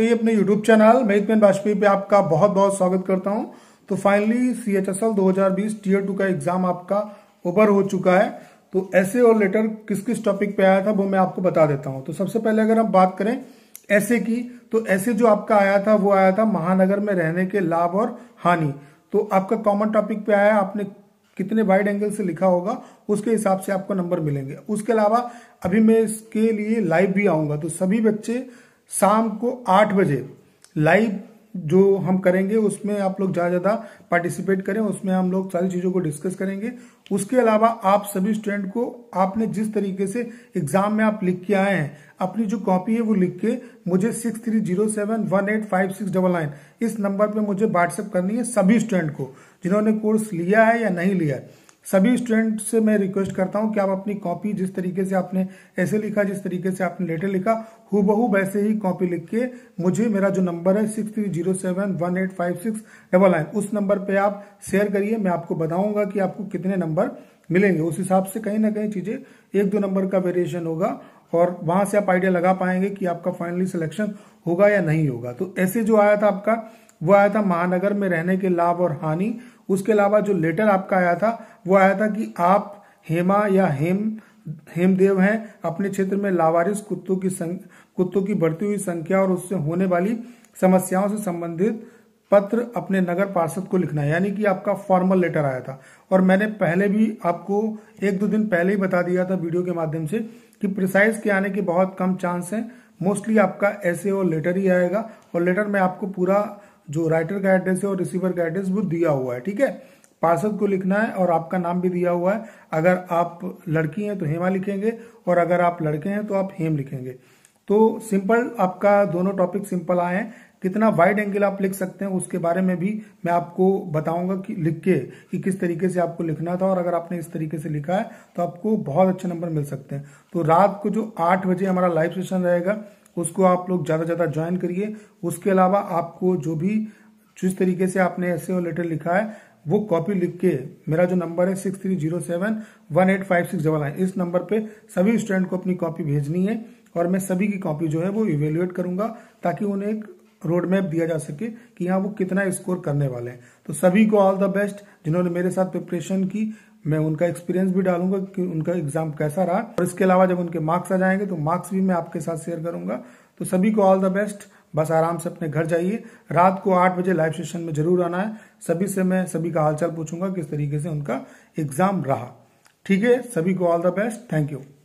तो ये अपने YouTube चैनल मेजमेन वाजपेयी पे आपका बहुत बहुत स्वागत करता हूँ तो finally C H S L दो हजार बीस टीयर टू का एग्जाम आपका ओवर हो चुका है तो ऐसे और लेटर किस किस टॉपिक पे आया था वो मैं आपको बता देता हूँ तो सबसे पहले अगर हम बात करें ऐसे की तो ऐसे जो आपका आया था वो आया था महानगर में रहने के लाभ और हानि तो आपका कॉमन टॉपिक पे आया आपने कितने वाइड एंगल से लिखा होगा उसके हिसाब से आपको नंबर मिलेंगे उसके अलावा अभी मैं इसके लिए लाइव भी आऊंगा तो सभी बच्चे शाम को आठ बजे लाइव जो हम करेंगे उसमें आप लोग ज़्यादा ज़्यादा पार्टिसिपेट करें उसमें हम लोग सारी चीज़ों को डिस्कस करेंगे उसके अलावा आप सभी स्टूडेंट को आपने जिस तरीके से एग्जाम में आप लिख के आए हैं अपनी जो कॉपी है वो लिख के मुझे six three zero seven one eight five six double nine इस नंबर पे मुझे व्हाट्सएप करनी है सभी स्टूडेंट को जिन्होंने कोर्स लिया है या नहीं लिया है सभी स्टूडेंट से मैं रिक्वेस्ट करता हूं कि आप अपनी कॉपी जिस तरीके से आपने ऐसे लिखा जिस तरीके से आपने लेटर लिखा हूबहू वैसे ही कॉपी लिख के मुझे मेरा जो नंबर है six three zero seven one eight five six double nine उस नंबर पे आप शेयर करिए मैं आपको बताऊंगा कि आपको कितने नंबर मिलेंगे उस हिसाब से कहीं ना कहीं चीजें एक दो नंबर का वेरिएशन होगा और वहां से आप आइडिया लगा पाएंगे कि आपका फाइनली सिलेक्शन होगा या नहीं होगा तो ऐसे जो आया था आपका वो आया था महानगर में रहने के लाभ और हानि उसके अलावा जो लेटर आपका आया था वो आया था कि आप हेमा या हेम हेमदेव हैं अपने क्षेत्र में लावारिस कुत्तों की कुत्तों की बढ़ती हुई संख्या और उससे होने वाली समस्याओं से संबंधित पत्र अपने नगर पार्षद को लिखना है यानी कि आपका फॉर्मल लेटर आया था और मैंने पहले भी आपको एक दो दिन पहले ही बता दिया था वीडियो के माध्यम से कि प्रिसाइज के आने के बहुत कम चांस हैं मोस्टली आपका ऐसे और लेटर ही आएगा और लेटर में आपको पूरा जो राइटर का एड्रेस है और रिसीवर का एड्रेस वो दिया हुआ है ठीक है पार्षद को लिखना है और आपका नाम भी दिया हुआ है अगर आप लड़की हैं तो हेमा लिखेंगे और अगर आप लड़के हैं तो आप हेम लिखेंगे तो सिंपल आपका दोनों टॉपिक सिंपल आए हैं कितना वाइड एंगल आप लिख सकते हैं उसके बारे में भी मैं आपको बताऊंगा कि लिख के कि किस तरीके से आपको लिखना था और अगर आपने इस तरीके से लिखा है तो आपको बहुत अच्छे नंबर मिल सकते हैं तो रात को जो आठ बजे हमारा लाइव सेशन रहेगा उसको आप लोग ज़्यादा से ज़्यादा ज्वाइन करिए उसके अलावा आपको जो भी जिस तरीके से आपने ऐसे और लेटर लिखा है वो कॉपी लिख के मेरा जो नंबर है six three zero seven one eight five six double nine इस नंबर पे सभी स्टूडेंट को अपनी कॉपी भेजनी है और मैं सभी की कॉपी जो है वो इवेल्युएट करूंगा ताकि उन्हें एक रोड मैप दिया जा सके कि यहाँ वो कितना स्कोर करने वाले हैं तो सभी को ऑल द बेस्ट जिन्होंने मेरे साथ प्रिपरेशन की मैं उनका एक्सपीरियंस भी डालूंगा कि उनका एग्जाम कैसा रहा और इसके अलावा जब उनके मार्क्स आ जाएंगे तो मार्क्स भी मैं आपके साथ शेयर करूंगा तो सभी को ऑल द बेस्ट बस आराम से अपने घर जाइए रात को आठ बजे लाइव सेशन में जरूर आना है सभी से मैं सभी का हालचाल पूछूंगा किस तरीके से उनका एग्जाम रहा ठीक है सभी को all the best thank you